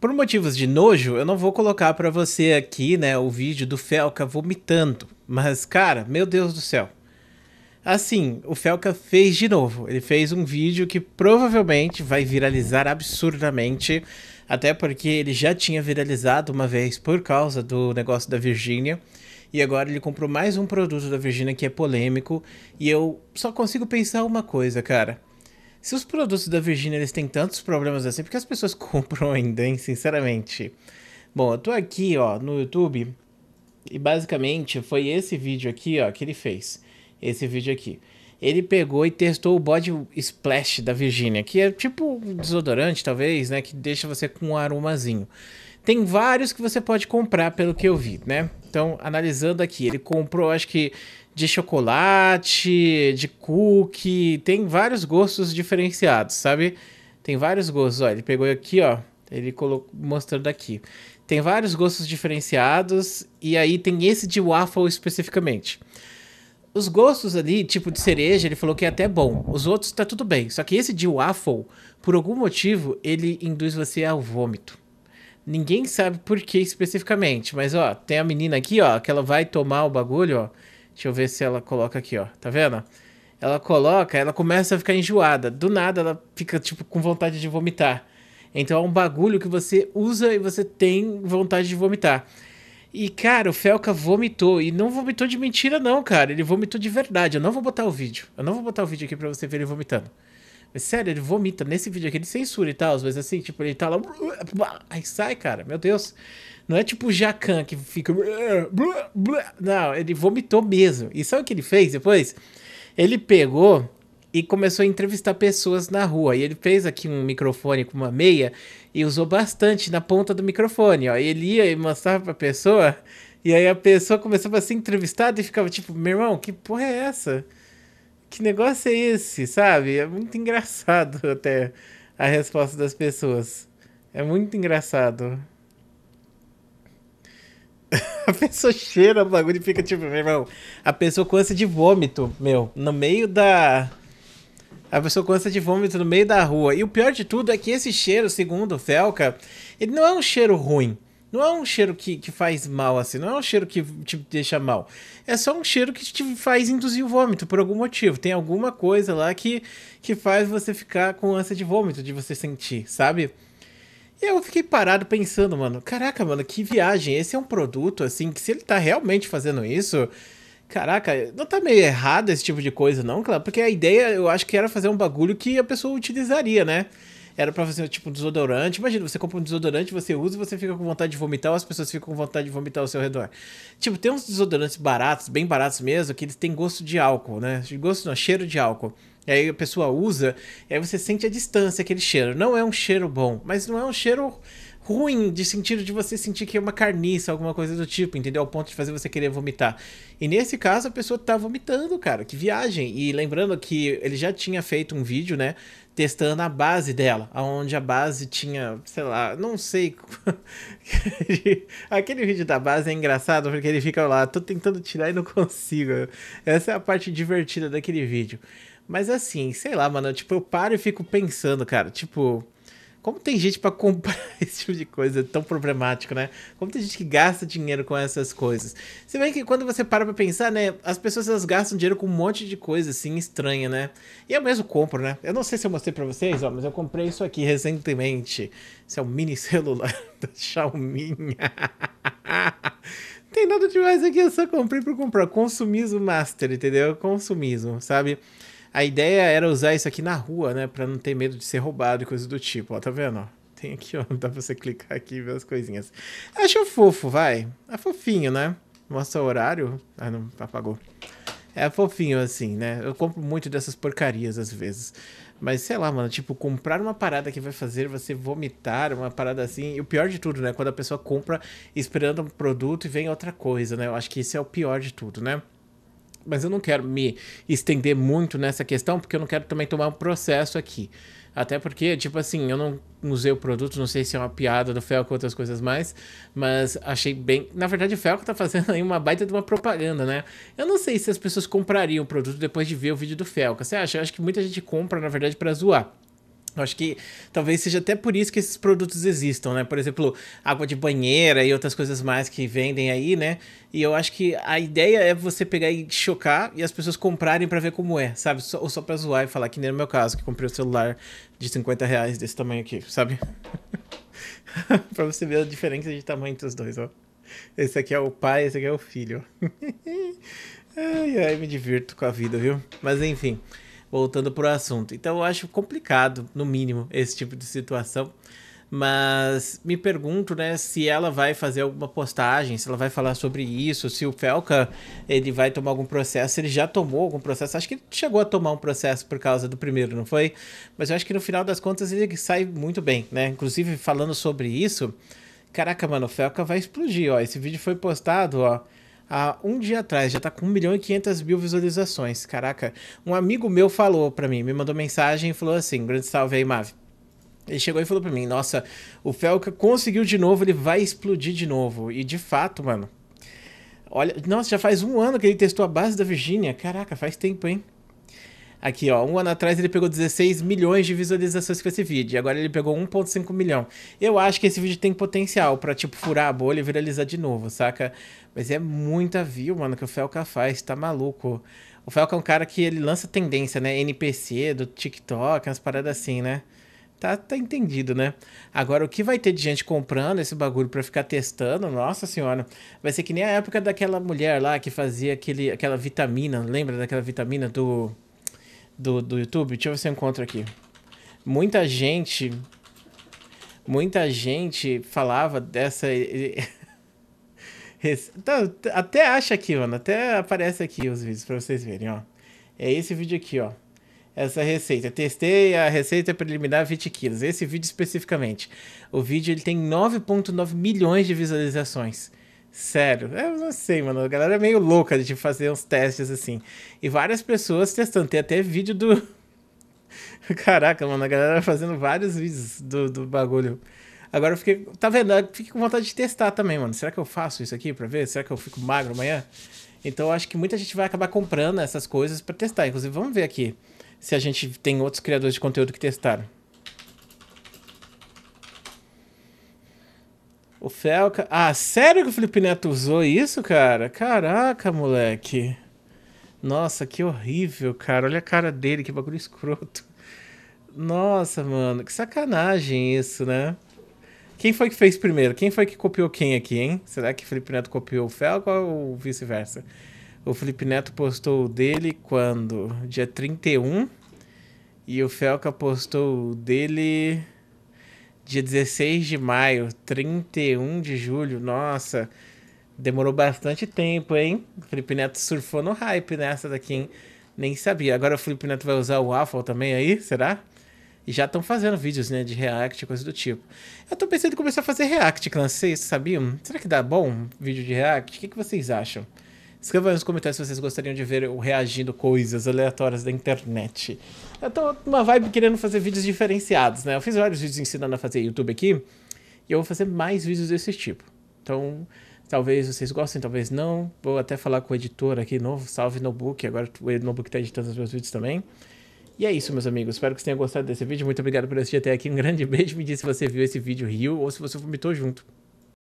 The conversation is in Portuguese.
por motivos de nojo, eu não vou colocar para você aqui, né, o vídeo do Felca vomitando. Mas, cara, meu Deus do céu. Assim, o Felca fez de novo. Ele fez um vídeo que provavelmente vai viralizar absurdamente, até porque ele já tinha viralizado uma vez por causa do negócio da Virgínia. E agora ele comprou mais um produto da Virgínia que é polêmico, e eu só consigo pensar uma coisa, cara. Se os produtos da Virgínia eles têm tantos problemas assim, porque as pessoas compram ainda, hein? Sinceramente. Bom, eu tô aqui, ó, no YouTube e basicamente foi esse vídeo aqui, ó, que ele fez. Esse vídeo aqui. Ele pegou e testou o Body Splash da Virgínia, que é tipo um desodorante, talvez, né, que deixa você com um aromazinho. Tem vários que você pode comprar, pelo que eu vi, né? Então, analisando aqui, ele comprou, acho que de chocolate, de cookie, tem vários gostos diferenciados, sabe? Tem vários gostos, ó, ele pegou aqui, ó, ele colocou mostrando aqui. Tem vários gostos diferenciados e aí tem esse de waffle especificamente. Os gostos ali, tipo de cereja, ele falou que é até bom. Os outros tá tudo bem. Só que esse de waffle, por algum motivo, ele induz você ao vômito. Ninguém sabe por que especificamente, mas ó, tem a menina aqui, ó, que ela vai tomar o bagulho, ó. Deixa eu ver se ela coloca aqui, ó. Tá vendo? Ela coloca, ela começa a ficar enjoada. Do nada ela fica tipo com vontade de vomitar. Então é um bagulho que você usa e você tem vontade de vomitar. E, cara, o Felca vomitou. E não vomitou de mentira, não, cara. Ele vomitou de verdade. Eu não vou botar o vídeo. Eu não vou botar o vídeo aqui pra você ver ele vomitando. Sério, ele vomita nesse vídeo aqui, ele censura e tal, às vezes assim, tipo, ele tá lá. Aí sai, cara, meu Deus. Não é tipo o Jacan que fica. Não, ele vomitou mesmo. E sabe o que ele fez depois? Ele pegou e começou a entrevistar pessoas na rua. E ele fez aqui um microfone com uma meia e usou bastante na ponta do microfone. Ó. E ele ia e mostrava pra pessoa. E aí a pessoa começava a ser entrevistada e ficava tipo: meu irmão, que porra é essa? que negócio é esse, sabe? É muito engraçado até a resposta das pessoas. É muito engraçado. A pessoa cheira o bagulho e fica tipo, meu irmão, a pessoa com de vômito, meu, no meio da. A pessoa com de vômito no meio da rua. E o pior de tudo é que esse cheiro, segundo o Felca, ele não é um cheiro ruim. Não é um cheiro que, que faz mal assim, não é um cheiro que te deixa mal. É só um cheiro que te faz induzir o vômito por algum motivo. Tem alguma coisa lá que, que faz você ficar com ânsia de vômito, de você sentir, sabe? E eu fiquei parado pensando, mano, caraca, mano, que viagem. Esse é um produto, assim, que se ele tá realmente fazendo isso. Caraca, não tá meio errado esse tipo de coisa, não, claro? Porque a ideia eu acho que era fazer um bagulho que a pessoa utilizaria, né? Era pra fazer tipo um desodorante. Imagina, você compra um desodorante, você usa e você fica com vontade de vomitar, ou as pessoas ficam com vontade de vomitar ao seu redor. Tipo, tem uns desodorantes baratos, bem baratos mesmo, que eles têm gosto de álcool, né? De gosto não, cheiro de álcool. E aí a pessoa usa, e aí você sente a distância aquele cheiro. Não é um cheiro bom, mas não é um cheiro ruim, de sentido de você sentir que é uma carniça, alguma coisa do tipo, entendeu? Ao ponto de fazer você querer vomitar. E nesse caso, a pessoa tá vomitando, cara. Que viagem. E lembrando que ele já tinha feito um vídeo, né? Testando a base dela, aonde a base tinha, sei lá, não sei. Aquele vídeo da base é engraçado porque ele fica lá, tô tentando tirar e não consigo. Essa é a parte divertida daquele vídeo. Mas assim, sei lá, mano, tipo, eu paro e fico pensando, cara, tipo, como tem gente para comprar esse tipo de coisa é tão problemático, né? Como tem gente que gasta dinheiro com essas coisas. Se bem que quando você para pra pensar, né? As pessoas elas gastam dinheiro com um monte de coisa assim estranha, né? E eu mesmo compro, né? Eu não sei se eu mostrei pra vocês, ó, mas eu comprei isso aqui recentemente. Esse é o um mini celular da Xiaomi. tem nada demais aqui, eu só comprei pra comprar. Consumismo Master, entendeu? Consumismo, sabe? A ideia era usar isso aqui na rua, né? Pra não ter medo de ser roubado e coisas do tipo. Ó, tá vendo? Ó, tem aqui, ó. Dá pra você clicar aqui e ver as coisinhas. Acho fofo, vai. É fofinho, né? Mostra o horário. Ah, não, apagou. É fofinho assim, né? Eu compro muito dessas porcarias às vezes. Mas sei lá, mano, tipo, comprar uma parada que vai fazer você vomitar, uma parada assim. E o pior de tudo, né? Quando a pessoa compra esperando um produto e vem outra coisa, né? Eu acho que isso é o pior de tudo, né? mas eu não quero me estender muito nessa questão, porque eu não quero também tomar um processo aqui. Até porque, tipo assim, eu não usei o produto, não sei se é uma piada do Felco ou outras coisas mais, mas achei bem. Na verdade, o Felco tá fazendo aí uma baita de uma propaganda, né? Eu não sei se as pessoas comprariam o produto depois de ver o vídeo do Felco. Você acha? Eu acho que muita gente compra, na verdade, para zoar acho que talvez seja até por isso que esses produtos existam, né? Por exemplo, água de banheira e outras coisas mais que vendem aí, né? E eu acho que a ideia é você pegar e chocar e as pessoas comprarem para ver como é, sabe? ou só pra zoar e falar, que nem no meu caso, que comprei um celular de 50 reais desse tamanho aqui, sabe? pra você ver a diferença de tamanho entre os dois, ó. Esse aqui é o pai, esse aqui é o filho. ai, ai, me divirto com a vida, viu? Mas enfim voltando para o assunto. Então eu acho complicado, no mínimo, esse tipo de situação. Mas me pergunto, né, se ela vai fazer alguma postagem, se ela vai falar sobre isso, se o Felca ele vai tomar algum processo, ele já tomou algum processo. Acho que ele chegou a tomar um processo por causa do primeiro, não foi? Mas eu acho que no final das contas ele sai muito bem, né? Inclusive falando sobre isso, caraca, mano, o Felca vai explodir, ó. Esse vídeo foi postado, ó há um dia atrás, já tá com 1 milhão e 500 mil visualizações. Caraca, um amigo meu falou pra mim, me mandou mensagem e falou assim: grande salve aí, Mavi. Ele chegou e falou pra mim: Nossa, o Felca conseguiu de novo, ele vai explodir de novo. E de fato, mano. Olha, nossa, já faz um ano que ele testou a base da Virgínia. Caraca, faz tempo, hein? Aqui, ó, um ano atrás ele pegou 16 milhões de visualizações com esse vídeo, agora ele pegou 1.5 milhão. Eu acho que esse vídeo tem potencial para tipo, furar a bolha e viralizar de novo, saca? Mas é muita view, mano, que o Felca faz, tá maluco. O Felca é um cara que ele lança tendência, né? NPC, do TikTok, umas paradas assim, né? Tá, tá entendido, né? Agora, o que vai ter de gente comprando esse bagulho para ficar testando, nossa senhora, vai ser que nem a época daquela mulher lá que fazia aquele, aquela vitamina, lembra daquela vitamina do do, do YouTube. Deixa eu ver se eu encontro aqui. Muita gente. Muita gente falava dessa. Tá, até acha aqui, mano. Até aparece aqui os vídeos pra vocês verem, ó. É esse vídeo aqui, ó. Essa receita. Testei a receita é preliminar 20 quilos. Esse vídeo especificamente. O vídeo ele tem 9,9 milhões de visualizações. Sério, é, eu não sei, mano. A galera é meio louca de fazer uns testes assim. E várias pessoas testando. Tem até vídeo do. Caraca, mano, a galera fazendo vários vídeos do, do bagulho. Agora eu fiquei. Tá vendo? Eu fiquei com vontade de testar também, mano. Será que eu faço isso aqui pra ver? Será que eu fico magro amanhã? Então eu acho que muita gente vai acabar comprando essas coisas para testar. Inclusive, vamos ver aqui se a gente tem outros criadores de conteúdo que testaram. O Felca. Ah, sério que o Felipe Neto usou isso, cara? Caraca, moleque. Nossa, que horrível, cara. Olha a cara dele, que bagulho escroto. Nossa, mano, que sacanagem isso, né? Quem foi que fez primeiro? Quem foi que copiou quem aqui, hein? Será que o Felipe Neto copiou o Felca ou vice-versa? O Felipe Neto postou o dele quando? Dia 31. E o Felca postou o dele dia 16 de maio, 31 de julho, nossa, demorou bastante tempo, hein? O Felipe Neto surfou no hype nessa daqui, hein? Nem sabia. Agora o Felipe Neto vai usar o Waffle também aí, será? E já estão fazendo vídeos, né, de react, coisa do tipo. Eu tô pensando em começar a fazer react, clã, vocês sabiam? Será que dá bom vídeo de react? O que, que vocês acham? Escreva aí nos comentários se vocês gostariam de ver eu reagindo coisas aleatórias da internet. Eu tô numa vibe querendo fazer vídeos diferenciados, né? Eu fiz vários vídeos ensinando a fazer YouTube aqui. E eu vou fazer mais vídeos desse tipo. Então, talvez vocês gostem, talvez não. Vou até falar com o editor aqui novo. Salve Nobook. Agora o Nobook está editando os meus vídeos também. E é isso, meus amigos. Espero que vocês tenham gostado desse vídeo. Muito obrigado por assistir até aqui. Um grande beijo. Me diz se você viu esse vídeo, riu ou se você vomitou junto.